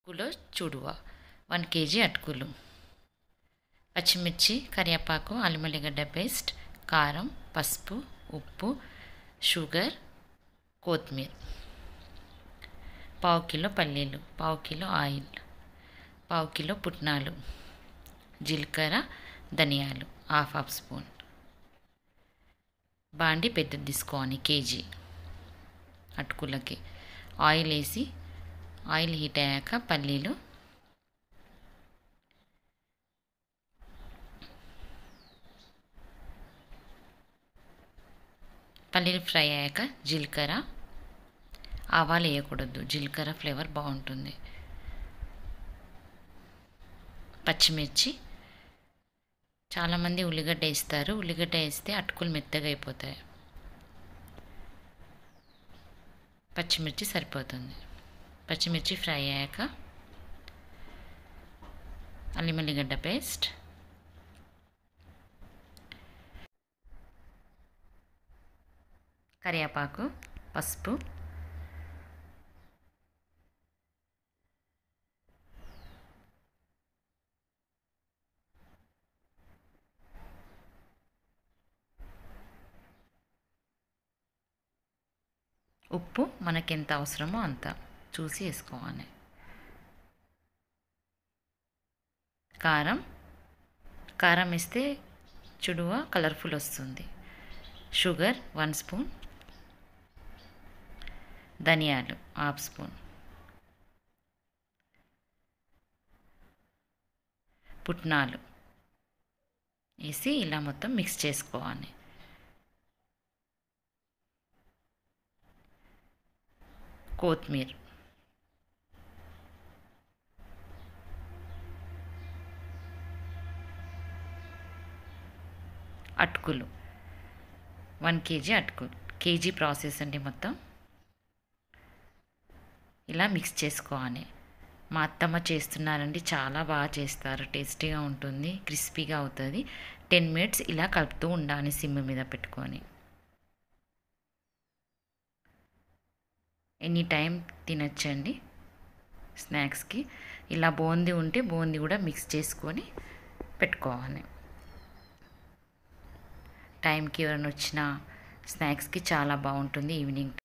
అటుకులు చూడువ one KG అటుకులు పచ్చిమిర్చి కరివేపాకు అల్లిమల్లిగడ్డ పేస్ట్ కారం పసుపు ఉప్పు షుగర్ కొత్తిమీర పావు కిలో పల్లీలు పావు కిలో ఆయిల్ పావు కిలో పుట్నాలు జీలకర్ర ధనియాలు హాఫ్ హాఫ్ స్పూన్ బాండి పెద్దది తీసుకోవాలి కేజీ అటుకులకి ఆయిల్ వేసి ఆయిల్ హీట్ అయ్యాక పల్లీలు పల్లీలు ఫ్రై అయ్యాక జీలకర్ర ఆవాలు వేయకూడదు జీలకర్ర ఫ్లేవర్ బాగుంటుంది పచ్చిమిర్చి చాలామంది ఉల్లిగడ్డ వేస్తారు ఉల్లిగడ్డ వేస్తే అటుకులు మెత్తగా అయిపోతాయి పచ్చిమిర్చి సరిపోతుంది పచ్చిమిర్చి ఫ్రై అయ్యాక అల్లి మల్లిగడ్డ పేస్ట్ కరివేపాకు పసుపు ఉప్పు మనకెంత అవసరమో అంత చూసి వేసుకోవాలి కారం కారం వేస్తే చుడువ కలర్ఫుల్ వస్తుంది షుగర్ వన్ స్పూన్ ధనియాలు హాఫ్ స్పూన్ పుట్నాలు వేసి ఇలా మొత్తం మిక్స్ చేసుకోవాలి కొత్తిమీర అటుకులు వన్ కేజీ అటుకులు కేజీ ప్రాసెస్ అండి మొత్తం ఇలా మిక్స్ చేసుకోవాలి మా అత్తమ్మ చేస్తున్నారండి చాలా బాగా చేస్తారు టేస్టీగా ఉంటుంది క్రిస్పీగా అవుతుంది టెన్ మినిట్స్ ఇలా కలుపుతూ ఉండాలి సిమ్ మీద పెట్టుకొని ఎనీ టైం తినచ్చండి స్నాక్స్కి ఇలా బూందీ ఉంటే బూందీ కూడా మిక్స్ చేసుకొని పెట్టుకోవాలి టైంకి ఎవరైనా వచ్చినా స్నాక్స్కి చాలా బాగుంటుంది ఈవినింగ్